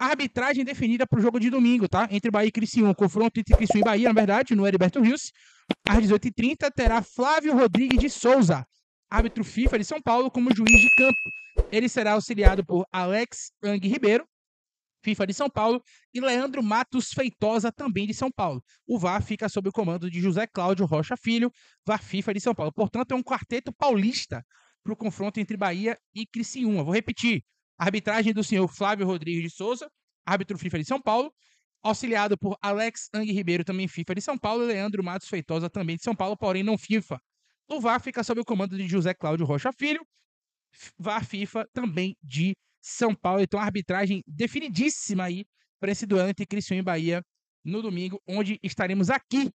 Arbitragem definida para o jogo de domingo, tá? Entre Bahia e Criciúma. Confronto entre Criciúma e Bahia, na verdade, no Heriberto Rios. Às 18h30 terá Flávio Rodrigues de Souza, árbitro FIFA de São Paulo, como juiz de campo. Ele será auxiliado por Alex Ang Ribeiro, FIFA de São Paulo, e Leandro Matos Feitosa, também de São Paulo. O VAR fica sob o comando de José Cláudio Rocha Filho, VAR FIFA de São Paulo. Portanto, é um quarteto paulista para o confronto entre Bahia e Criciúma. Vou repetir: Arbitragem do senhor Flávio Rodrigues de Souza, árbitro FIFA de São Paulo, auxiliado por Alex Ang Ribeiro, também FIFA de São Paulo, e Leandro Matos Feitosa, também de São Paulo, porém não FIFA. O VAR fica sob o comando de José Cláudio Rocha Filho, VAR FIFA também de São Paulo. Então, arbitragem definidíssima aí para esse duelo entre Criciúma e Bahia no domingo, onde estaremos aqui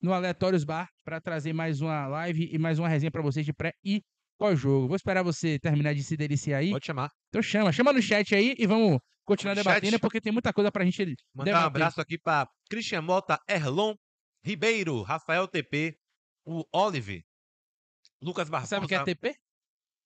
no Aleatórios Bar para trazer mais uma live e mais uma resenha para vocês de pré e o jogo Vou esperar você terminar de se deliciar aí. Pode chamar. Então chama, chama no chat aí e vamos continuar debatendo, porque tem muita coisa pra gente Mandar debater. um abraço aqui pra Christian Mota, Erlon Ribeiro, Rafael TP, o Olive, Lucas Barbosa. Sabe o que é TP?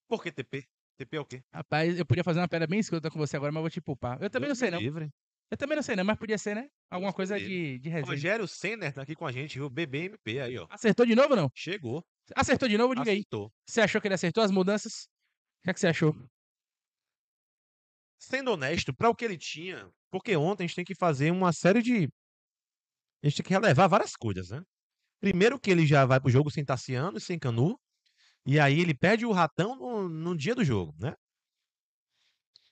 Por que TP? TP é o quê? Rapaz, eu podia fazer uma pedra bem escuta com você agora, mas vou te poupar. Eu também Deus não sei, não. Livre. Eu também não sei, não, mas podia ser, né? Alguma coisa de, de resenha. Rogério Senner tá aqui com a gente, viu? BBMP aí, ó. Acertou de novo, não? Chegou. Acertou de novo? Diga acertou. aí. Você achou que ele acertou as mudanças? O que, é que você achou? Sendo honesto, para o que ele tinha, porque ontem a gente tem que fazer uma série de. A gente tem que relevar várias coisas, né? Primeiro que ele já vai pro jogo sem Tassiano e sem Canu. E aí ele perde o ratão no, no dia do jogo, né?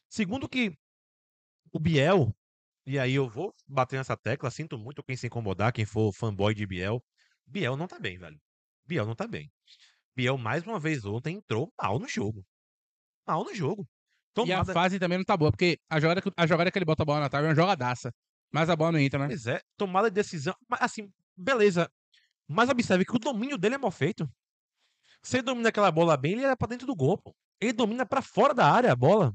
Segundo que o Biel, e aí eu vou bater nessa tecla, sinto muito quem se incomodar, quem for fanboy de Biel. Biel não tá bem, velho. Biel não tá bem. Biel, mais uma vez ontem, entrou mal no jogo. Mal no jogo. Tomada... E a fase também não tá boa, porque a jogada, que, a jogada que ele bota a bola na trave é uma jogadaça. Mas a bola não entra, né? Pois é, tomada de decisão. Assim, beleza. Mas observe que o domínio dele é mal feito. Se ele domina aquela bola bem, ele era é pra dentro do gol. Pô. Ele domina para fora da área a bola.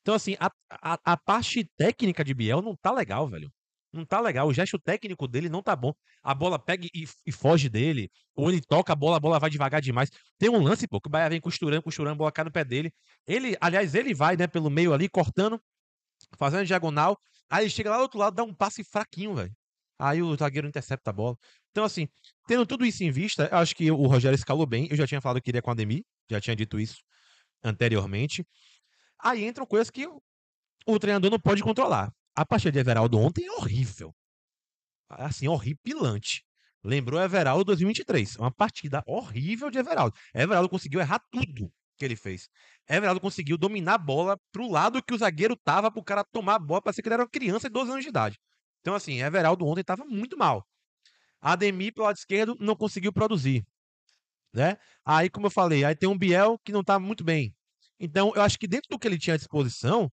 Então, assim, a, a, a, parte técnica de Biel não tá legal, velho. Não tá legal. O gesto técnico dele não tá bom. A bola pega e, e, foge dele. Ou ele toca a bola, a bola vai devagar demais. Tem um lance, pô, que o Bahia vem costurando, costurando, a bola cai no pé dele. Ele, aliás, ele vai, né, pelo meio ali, cortando, fazendo diagonal. Aí ele chega lá do outro lado, dá um passe fraquinho, velho. Aí o zagueiro intercepta a bola. Então, assim, tendo tudo isso em vista, eu acho que o Rogério escalou bem. Eu já tinha falado que iria com a Demi, já tinha dito isso anteriormente. Aí entram coisas que o treinador não pode controlar a partida de Everaldo ontem é horrível. Assim, horripilante. Lembrou Everaldo 2023. É uma partida horrível de Everaldo. Everaldo conseguiu errar tudo que ele fez. Everaldo conseguiu dominar a bola pro lado que o zagueiro tava pro cara tomar a bola. Parecia que ele era uma criança de 12 anos de idade. Então, assim, Everaldo ontem tava muito mal. Ademir, pelo lado esquerdo, não conseguiu produzir. Né? Aí, como eu falei, aí tem um Biel que não tá muito bem. Então, eu acho que dentro do que ele tinha à disposição,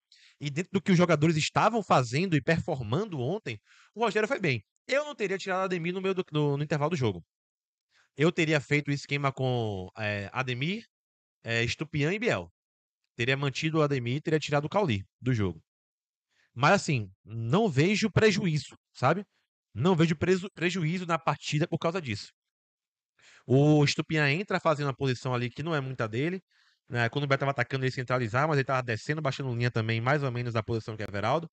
e dentro do que os jogadores estavam fazendo e performando ontem, o Rogério foi bem. Eu não teria tirado Ademir no, meio do, no, no intervalo do jogo. Eu teria feito o esquema com é, Ademir, é, Estupian e Biel. Teria mantido o Ademir e teria tirado o Cauli do jogo. Mas assim, não vejo prejuízo, sabe? Não vejo prejuízo na partida por causa disso. O Estupian entra fazendo uma posição ali que não é muita dele. Né? Quando o Beto estava atacando, ele centralizava, mas ele estava descendo, baixando linha também, mais ou menos da posição que é Everaldo.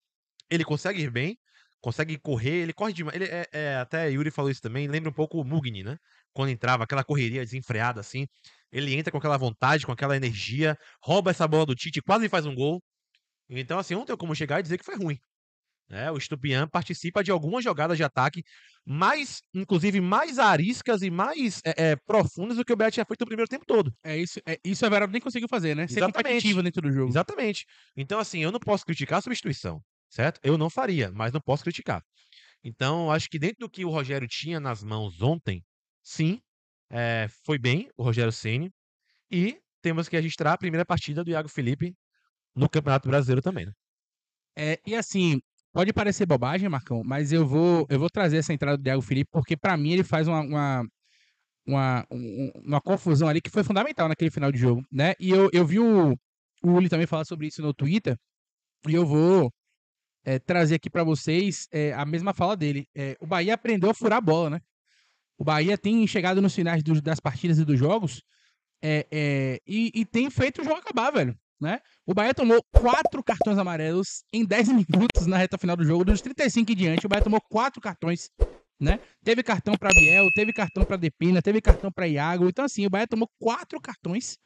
Ele consegue ir bem, consegue correr, ele corre demais. Ele é, é, até Yuri falou isso também, lembra um pouco o Mugni, né? Quando entrava, aquela correria desenfreada assim. Ele entra com aquela vontade, com aquela energia, rouba essa bola do Tite, quase faz um gol. Então, assim, não tem como chegar e dizer que foi ruim. É, o Estupian participa de algumas jogadas de ataque, mais, inclusive, mais ariscas e mais é, é, profundas do que o Bet tinha feito o primeiro tempo todo. É isso, é, isso a Verão nem conseguiu fazer, né? Ser Exatamente. competitivo dentro do jogo. Exatamente. Então, assim, eu não posso criticar a substituição, certo? Eu não faria, mas não posso criticar. Então, acho que dentro do que o Rogério tinha nas mãos ontem, sim, é, foi bem o Rogério Ceni e temos que registrar a primeira partida do Iago Felipe no Campeonato Brasileiro também, né? É, e assim, Pode parecer bobagem, Marcão, mas eu vou, eu vou trazer essa entrada do Diego Felipe, porque para mim ele faz uma, uma, uma, uma, confusão ali que foi fundamental naquele final de jogo, né? E eu, eu vi o, o Uli também falar sobre isso no Twitter, e eu vou é, trazer aqui para vocês é, a mesma fala dele. É, o Bahia aprendeu a furar a bola, né? O Bahia tem chegado nos finais do, das partidas e dos jogos é, é, e, e, tem feito o jogo acabar, velho né? O Bahia tomou quatro cartões amarelos em 10 minutos na reta final do jogo. Dos 35 em diante, o Bahia tomou quatro cartões, né? Teve cartão para Biel, teve cartão para Depina, teve cartão para Iago. Então, assim, o Bahia tomou quatro cartões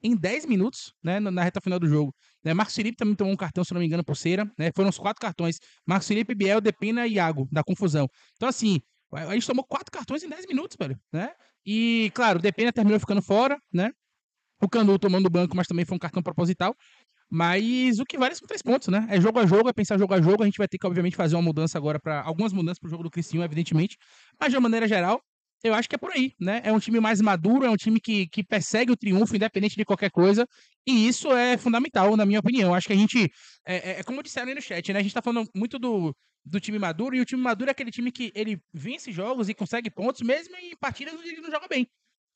em 10 minutos, né, na reta final do jogo. Né, Marcos Felipe também tomou um cartão, se não me engano, por cera, né? Foram os quatro cartões. Marcos Felipe, Biel, Depina e Iago, da confusão. Então, assim, a gente tomou quatro cartões em 10 minutos, velho, né? E, claro, Depina terminou ficando fora, né? o Canu tomando o banco, mas também foi um cartão proposital. Mas o que vale é são três pontos, né? É jogo a jogo, é pensar jogo a jogo. A gente vai ter que, obviamente, fazer uma mudança agora para algumas mudanças para o jogo do cristinho evidentemente. Mas de uma maneira geral, eu acho que é por aí, né? É um time mais maduro, é um time que, que persegue o triunfo, independente de qualquer coisa. E isso é fundamental, na minha opinião. Acho que a gente. É, é, é como disseram aí no chat, né? A gente está falando muito do, do time maduro, e o time maduro é aquele time que ele vence jogos e consegue pontos, mesmo em partidas onde ele não joga bem.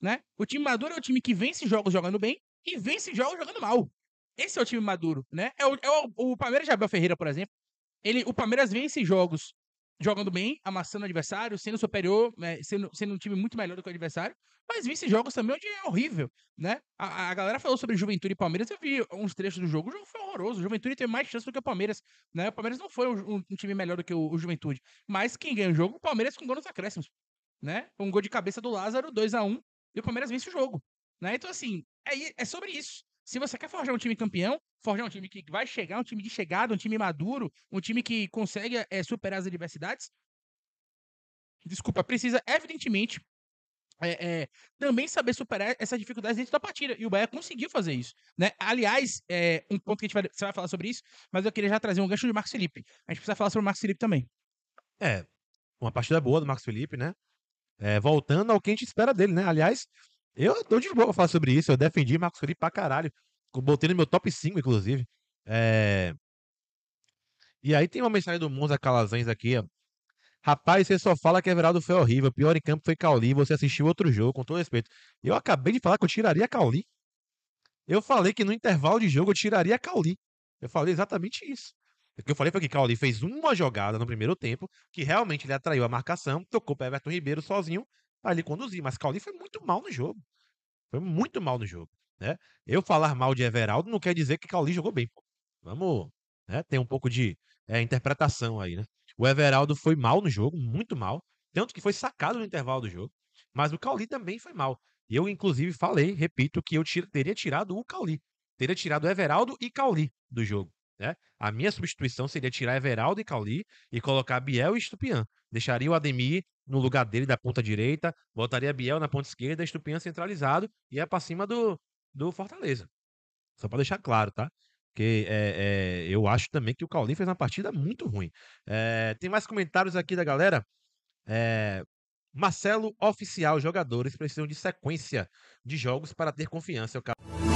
Né? O time maduro é o time que vence jogos jogando bem e vence jogos jogando mal. Esse é o time maduro, né? É o, é o, o Palmeiras de Abel Ferreira, por exemplo. Ele, o Palmeiras vence jogos jogando bem, amassando o adversário, sendo superior, é, sendo, sendo um time muito melhor do que o adversário, mas vence jogos também onde é horrível, né? A, a galera falou sobre Juventude e Palmeiras, eu vi uns trechos do jogo, o jogo foi horroroso, o Juventude teve mais chance do que o Palmeiras, né? O Palmeiras não foi um, um time melhor do que o, o, Juventude, mas quem ganha o jogo, o Palmeiras com gol nos acréscimos, né? Um gol de cabeça do Lázaro, 2 a 1 e o Palmeiras vence o jogo. Né? Então, assim, é, é sobre isso. Se você quer forjar um time campeão, forjar um time que vai chegar, um time de chegada, um time maduro, um time que consegue é, superar as adversidades, desculpa, precisa, evidentemente, é, é, também saber superar essas dificuldades dentro da partida. E o Bahia conseguiu fazer isso. Né? Aliás, é, um ponto que a gente vai, você vai falar sobre isso, mas eu queria já trazer um gancho de Marcos Felipe. A gente precisa falar sobre o Marcos Felipe também. É, uma partida boa do Marcos Felipe, né? é, voltando ao que a gente espera dele, né? Aliás, eu tô de boa falar sobre isso. Eu defendi Marcos Felipe pra caralho. Botei no meu top 5, inclusive. É... E aí tem uma mensagem do Monza Calazans aqui, ó. Rapaz, você só fala que a Everaldo foi horrível. Pior em campo foi Cauli. Você assistiu outro jogo, com todo respeito. Eu acabei de falar que eu tiraria Cauli. Eu falei que no intervalo de jogo eu tiraria Cauli. Eu falei exatamente isso. O que eu falei foi que Cauli fez uma jogada no primeiro tempo, que realmente ele atraiu a marcação, tocou para Everton Ribeiro sozinho para ele conduzir. Mas Cauli foi muito mal no jogo. Foi muito mal no jogo. Né? Eu falar mal de Everaldo não quer dizer que Cauli jogou bem. Vamos né, ter um pouco de é, interpretação aí. Né? O Everaldo foi mal no jogo, muito mal. Tanto que foi sacado no intervalo do jogo. Mas o Cauli também foi mal. E eu, inclusive, falei, repito, que eu tira, teria tirado o Cauli. Teria tirado Everaldo e Cauli do jogo. Né? A minha substituição seria tirar Everaldo e Cauli e colocar Biel e Estupian. Deixaria o Ademir no lugar dele da ponta direita, botaria Biel na ponta esquerda, Estupian centralizado e ia para cima do, do Fortaleza. Só para deixar claro, tá? Porque é, é, eu acho também que o Cauli fez uma partida muito ruim. É, tem mais comentários aqui da galera. É, Marcelo Oficial, jogadores precisam de sequência de jogos para ter confiança. Eu...